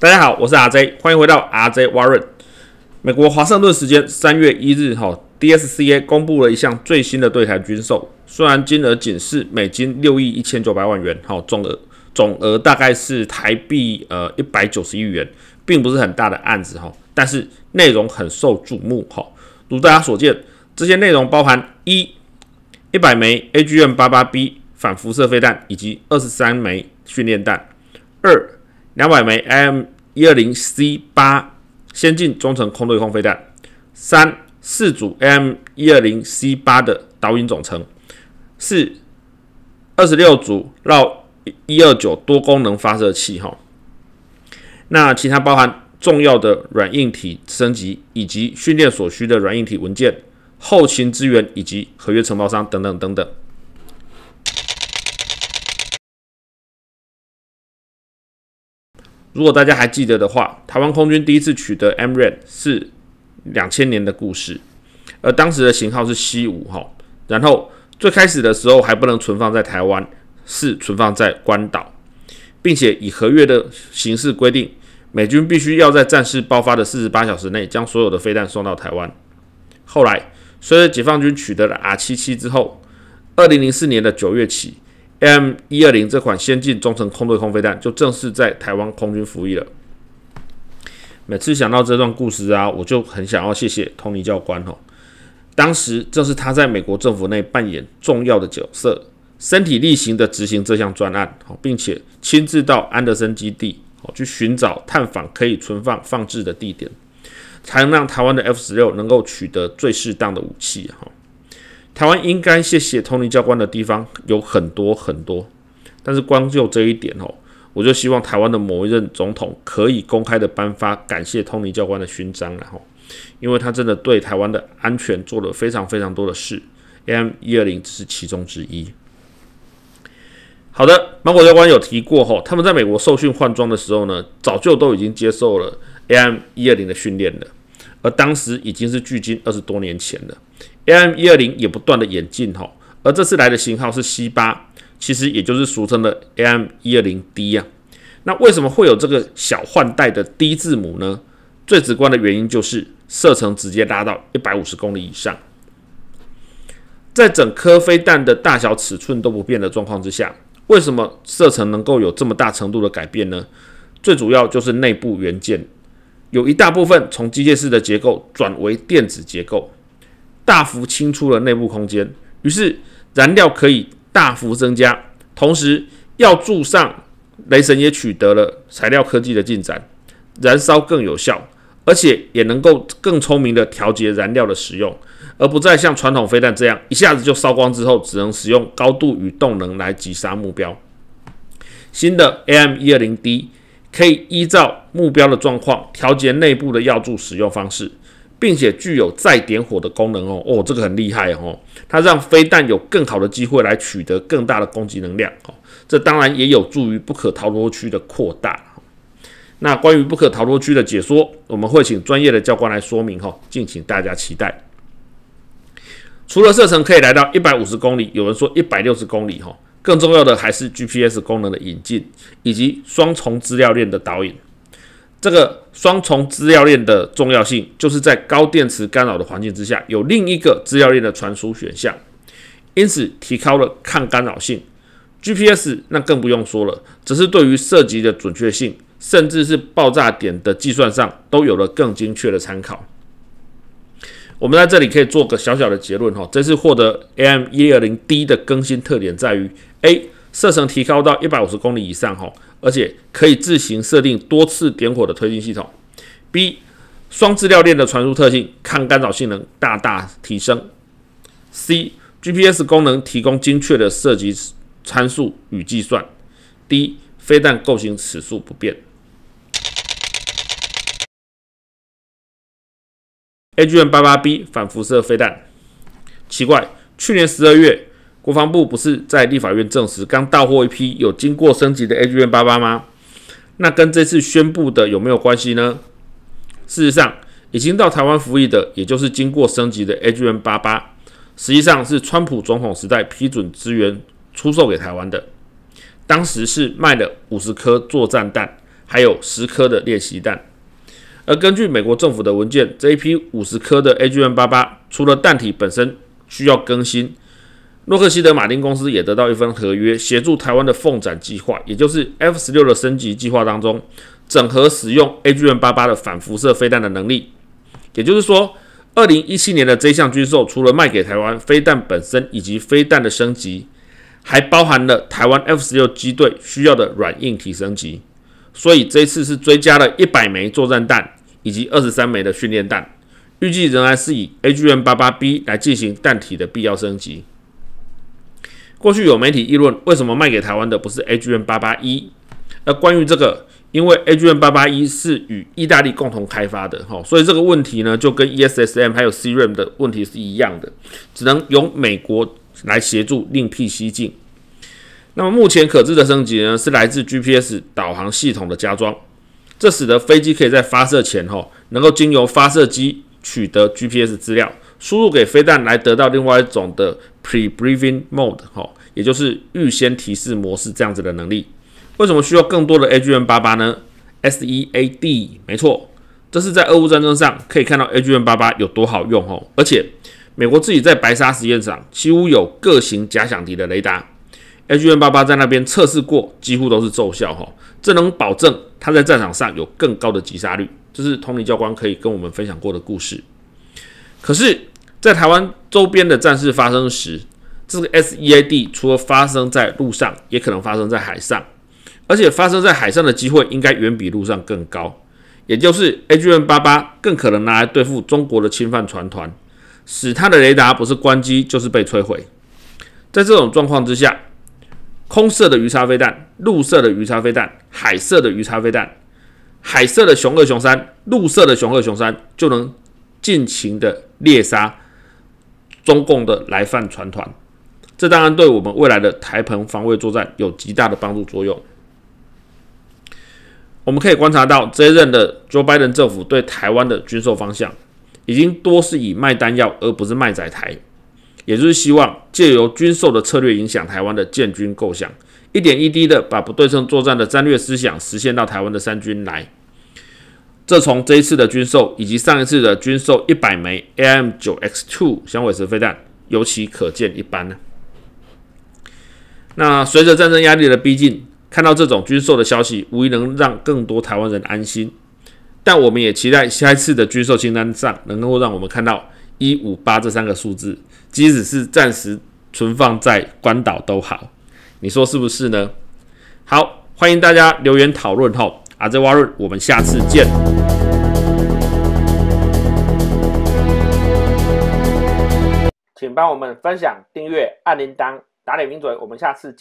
大家好，我是 RJ，欢迎回到 RJ Warren。美国华盛顿时间三月一日，哈，DSCA 公布了一项最新的对台军售，虽然金额仅是美金六亿一千九百万元，哈，总额总额大概是台币呃一百九十亿元，并不是很大的案子，哈，但是内容很受瞩目，哈。如大家所见，这些内容包含一一百枚 AGM 八八 B 反辐射飞弹以及二十三枚训练弹，二。两百枚 M 一二零 C 八先进中程空对空飞弹，三四组 M 一二零 C 八的导引总成，四二十六组绕一二九多功能发射器，哈。那其他包含重要的软硬体升级以及训练所需的软硬体文件、后勤资源以及合约承包商等等等等。如果大家还记得的话，台湾空军第一次取得 MRE d 是两千年的故事，而当时的型号是 C 五哈。然后最开始的时候还不能存放在台湾，是存放在关岛，并且以合约的形式规定，美军必须要在战事爆发的四十八小时内将所有的飞弹送到台湾。后来，随着解放军取得了 R 七七之后，二零零四年的九月起。M 一二零这款先进中程空对空飞弹就正式在台湾空军服役了。每次想到这段故事啊，我就很想要谢谢托尼教官哦。当时正是他在美国政府内扮演重要的角色，身体力行的执行这项专案，好，并且亲自到安德森基地哦，去寻找探访可以存放放置的地点，才能让台湾的 F 十六能够取得最适当的武器哈。台湾应该谢谢通灵教官的地方有很多很多，但是光就这一点哦，我就希望台湾的某一任总统可以公开的颁发感谢通灵教官的勋章，然后，因为他真的对台湾的安全做了非常非常多的事，AM 一二零只是其中之一。好的，芒果教官有提过吼，他们在美国受训换装的时候呢，早就都已经接受了 AM 一二零的训练了，而当时已经是距今二十多年前了。AM 一二零也不断的演进吼，而这次来的型号是 C 八，其实也就是俗称的 AM 一二零 D 呀。那为什么会有这个小换代的 D 字母呢？最直观的原因就是射程直接拉到一百五十公里以上。在整颗飞弹的大小尺寸都不变的状况之下，为什么射程能够有这么大程度的改变呢？最主要就是内部元件有一大部分从机械式的结构转为电子结构。大幅清出了内部空间，于是燃料可以大幅增加。同时，要柱上雷神也取得了材料科技的进展，燃烧更有效，而且也能够更聪明的调节燃料的使用，而不再像传统飞弹这样一下子就烧光之后，只能使用高度与动能来击杀目标。新的 AM 一二零 D 可以依照目标的状况调节内部的药柱使用方式。并且具有再点火的功能哦哦，这个很厉害哦，它让飞弹有更好的机会来取得更大的攻击能量哦，这当然也有助于不可逃脱区的扩大。那关于不可逃脱区的解说，我们会请专业的教官来说明哈，敬请大家期待。除了射程可以来到一百五十公里，有人说一百六十公里哈，更重要的还是 GPS 功能的引进以及双重资料链的导引。这个双重资料链的重要性，就是在高电池干扰的环境之下，有另一个资料链的传输选项，因此提高了抗干扰性。GPS 那更不用说了，只是对于涉及的准确性，甚至是爆炸点的计算上，都有了更精确的参考。我们在这里可以做个小小的结论哈，这次获得 AM 一二零 D 的更新特点在于 A。射程提高到一百五十公里以上，哈，而且可以自行设定多次点火的推进系统。B，双资料链的传输特性、抗干扰性能大大提升。C，GPS 功能提供精确的射击参数与计算。D，飞弹构型尺数不变。A，G M 八八 B 反辐射飞弹。奇怪，去年十二月。国防部不是在立法院证实刚到货一批有经过升级的 AGM 八八吗？那跟这次宣布的有没有关系呢？事实上，已经到台湾服役的，也就是经过升级的 AGM 八八，实际上是川普总统时代批准资源出售给台湾的。当时是卖了五十颗作战弹，还有十颗的练习弹。而根据美国政府的文件，这一批五十颗的 AGM 八八，除了弹体本身需要更新。洛克希德马丁公司也得到一份合约，协助台湾的凤展计划，也就是 F 十六的升级计划当中，整合使用 A G M 八八的反辐射飞弹的能力。也就是说，二零一七年的这项军售，除了卖给台湾飞弹本身以及飞弹的升级，还包含了台湾 F 十六机队需要的软硬体升级。所以这次是追加了一百枚作战弹以及二十三枚的训练弹，预计仍然是以 A G M 八八 B 来进行弹体的必要升级。过去有媒体议论，为什么卖给台湾的不是 A G M 八八一？那关于这个，因为 A G M 八八一是与意大利共同开发的，哈，所以这个问题呢，就跟 E S S M 还有 C R A M 的问题是一样的，只能由美国来协助另辟蹊径。那么目前可知的升级呢，是来自 G P S 导航系统的加装，这使得飞机可以在发射前后能够经由发射机取得 G P S 资料。输入给飞弹来得到另外一种的 pre-briefing mode 哈，也就是预先提示模式这样子的能力。为什么需要更多的 AGM88 呢？SEAD 没错，这是在俄乌战争上可以看到 AGM88 有多好用哦。而且美国自己在白沙实验场几乎有各型假想敌的雷达，AGM88 在那边测试过，几乎都是奏效哈。这能保证它在战场上有更高的击杀率，这是 Tony 教官可以跟我们分享过的故事。可是，在台湾周边的战事发生时，这个 SEAD 除了发生在陆上，也可能发生在海上，而且发生在海上的机会应该远比陆上更高。也就是 AGM 8 8更可能拿来对付中国的侵犯船团，使它的雷达不是关机就是被摧毁。在这种状况之下，空射的鱼叉飞弹、陆射的鱼叉飞弹、海射的鱼叉飞弹、海射的熊二熊三、陆射的熊二熊三就能。尽情的猎杀中共的来犯船团，这当然对我们未来的台澎防卫作战有极大的帮助作用。我们可以观察到，这一任的 Joe Biden 政府对台湾的军售方向，已经多是以卖弹药而不是卖载台，也就是希望借由军售的策略影响台湾的建军构想，一点一滴的把不对称作战的战略思想实现到台湾的三军来。这从这一次的军售，以及上一次的军售一百枚 AM9X2 响尾蛇飞弹尤其可见一斑呢。那随着战争压力的逼近，看到这种军售的消息，无疑能让更多台湾人安心。但我们也期待下一次的军售清单上，能够让我们看到一五八这三个数字，即使是暂时存放在关岛都好，你说是不是呢？好，欢迎大家留言讨论吼阿泽蛙润，我们下次见。请帮我们分享、订阅、按铃铛、打点名嘴，我们下次见。